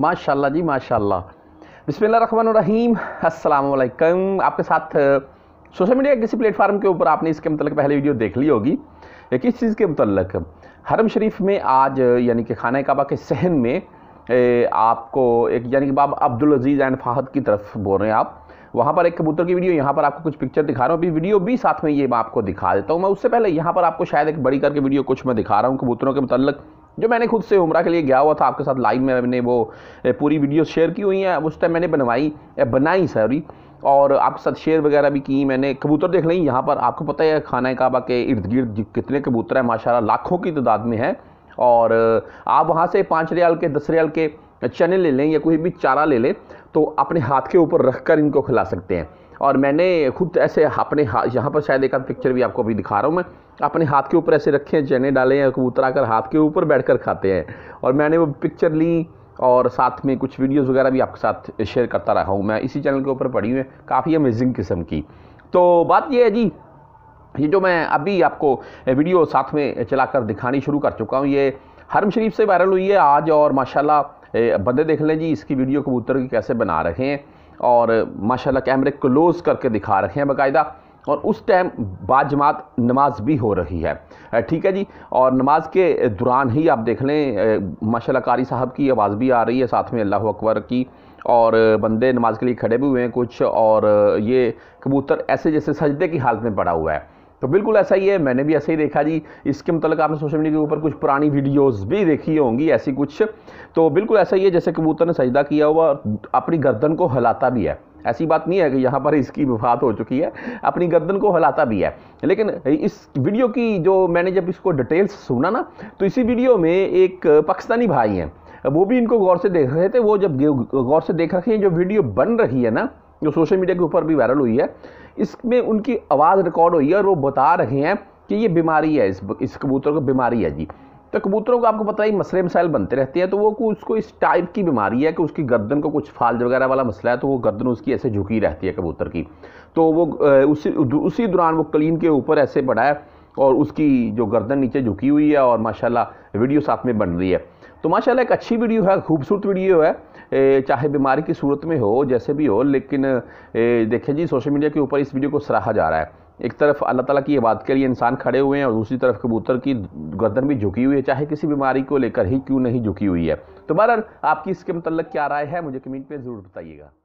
माशाल्लाह जी माशाल्लाह अस्सलाम वालेकुम आपके साथ सोशल मीडिया किसी प्लेटफार्म के ऊपर आपने इसके मतलब पहले वीडियो देख ली होगी या किस चीज़ के मतलब हरम शरीफ में आज यानी कि खाना काबा के सहन में ए, आपको एक यानी कि बाबा अब्दुल अजीज़ एंड फाहद की तरफ बोल रहे हैं आप वहाँ पर एक कबूतर की वीडियो यहाँ पर आपको कुछ पिक्चर दिखा रहा हूँ अभी वीडियो भी साथ में ये मैं आपको दिखा देता हूँ मैं उससे पहले यहाँ पर आपको शायद एक बड़ी करके वीडियो कुछ मैं दिखा रहा हूँ कबूतरों के मतलब जो मैंने खुद से उम्र के लिए गया हुआ था आपके साथ लाइव में मैंने वो पूरी वीडियो शेयर की हुई हैं उस टाइम मैंने बनवाई बनाई सॉरी और आपके साथ शेयर वगैरह भी की मैंने कबूतर देख लें यहाँ पर आपको पता है खाना काबा के इर्द गिर्द कितने कबूतर हैं माशा लाखों की तादाद में हैं और आप वहाँ से पाँच रियाल के दस रियाल के चने ले लें या कोई भी चारा ले लें तो अपने हाथ के ऊपर रख कर इनको खिला सकते हैं और मैंने खुद ऐसे अपने हाथ यहाँ पर शायद एक आध पिक्चर भी आपको अभी दिखा रहा हूँ मैं अपने हाथ के ऊपर ऐसे रखे हैं चने डाले हैं कबूतर आकर हाथ के ऊपर बैठ कर खाते हैं और मैंने वो पिक्चर ली और साथ में कुछ वीडियोज़ वगैरह भी आपके साथ शेयर करता रहा हूँ मैं इसी चैनल के ऊपर पढ़ी हुई है काफ़ी अमेजिंग किस्म की तो बात यह है जी ये जो मैं अभी आपको वीडियो साथ में चलाकर दिखानी शुरू कर चुका हूँ ये हरम शरीफ से वायरल हुई है आज और माशाल्लाह बंदे देख लें जी इसकी वीडियो कबूतर की कैसे बना रहे हैं और माशाल्लाह कैमरे क्लोज़ करके दिखा रखे हैं बाकायदा और उस टाइम बाजमात नमाज भी हो रही है ठीक है जी और नमाज के दौरान ही आप देख लें माशाल्लाह कारी साहब की आवाज़ भी आ रही है साथ में अल्लाह अकबर की और बंदे नमाज के लिए खड़े भी हुए हैं कुछ और ये कबूतर ऐसे जैसे सजदे की हालत में पड़ा हुआ है तो बिल्कुल ऐसा ही है मैंने भी ऐसे ही देखा जी इसके मतलब आपने सोशल मीडिया के ऊपर कुछ पुरानी वीडियोस भी देखी होंगी ऐसी कुछ तो बिल्कुल ऐसा ही है जैसे कबूतर ने सजदा किया हुआ अपनी गर्दन को हिलाता भी है ऐसी बात नहीं है कि यहाँ पर इसकी विफात हो चुकी है अपनी गर्दन को हिलाता भी है लेकिन इस वीडियो की जो मैंने जब इसको डिटेल्स सुना ना तो इसी वीडियो में एक पाकिस्तानी भाई हैं वो भी इनको गौर से देख रहे थे वो जब गौर से देख रखे हैं जो वीडियो बन रही है ना जो सोशल मीडिया के ऊपर भी वायरल हुई है इसमें उनकी आवाज़ रिकॉर्ड हुई है और वो बता रहे हैं कि ये बीमारी है इस इस कबूतर को बीमारी है जी तो कबूतरों को आपको पता ही मसले मसाइल बनते रहते हैं तो वो उसको इस टाइप की बीमारी है कि उसकी गर्दन को कुछ फाल वगैरह वाला मसला है तो वो गर्दन उसकी ऐसे झुकी रहती है कबूतर की तो वो उसी उसी दौरान वो कलीन के ऊपर ऐसे पड़ा है और उसकी जो गर्दन नीचे झुकी हुई है और माशाल्लाह वीडियो साथ में बन रही है तो माशाल्लाह एक अच्छी वीडियो है खूबसूरत वीडियो है चाहे बीमारी की सूरत में हो जैसे भी हो लेकिन देखिए जी सोशल मीडिया के ऊपर इस वीडियो को सराहा जा रहा है एक तरफ अल्लाह ताला की बात के लिए इंसान खड़े हुए हैं और दूसरी तरफ कबूतर की गर्दन भी झुकी हुई है चाहे किसी बीमारी को लेकर ही क्यों नहीं झुकी हुई है तो बहर आपकी इसके मतलब क्या राय है मुझे कमेंट में ज़रूर बताइएगा